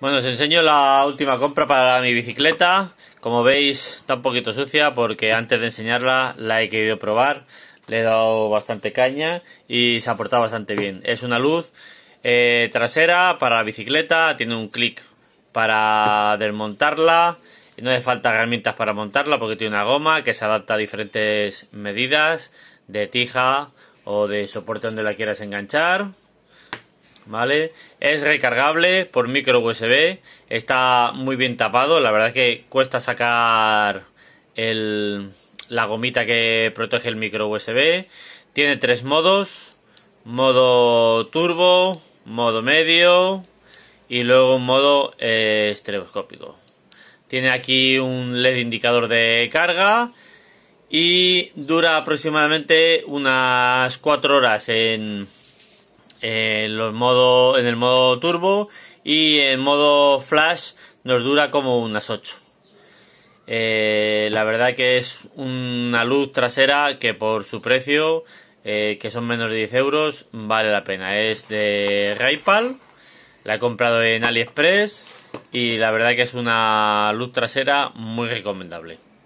Bueno, os enseño la última compra para mi bicicleta. Como veis, está un poquito sucia porque antes de enseñarla la he querido probar. Le he dado bastante caña y se ha portado bastante bien. Es una luz eh, trasera para la bicicleta. Tiene un clic para desmontarla. No hace falta herramientas para montarla porque tiene una goma que se adapta a diferentes medidas de tija o de soporte donde la quieras enganchar. ¿vale? Es recargable por micro USB, está muy bien tapado, la verdad es que cuesta sacar el, la gomita que protege el micro USB. Tiene tres modos, modo turbo, modo medio y luego un modo eh, estereoscópico. Tiene aquí un LED indicador de carga y dura aproximadamente unas 4 horas en, los modo, en el modo turbo y en modo flash nos dura como unas 8. Eh, la verdad que es una luz trasera que por su precio, eh, que son menos de 10 euros, vale la pena. Es de Raypal, la he comprado en AliExpress y la verdad que es una luz trasera muy recomendable.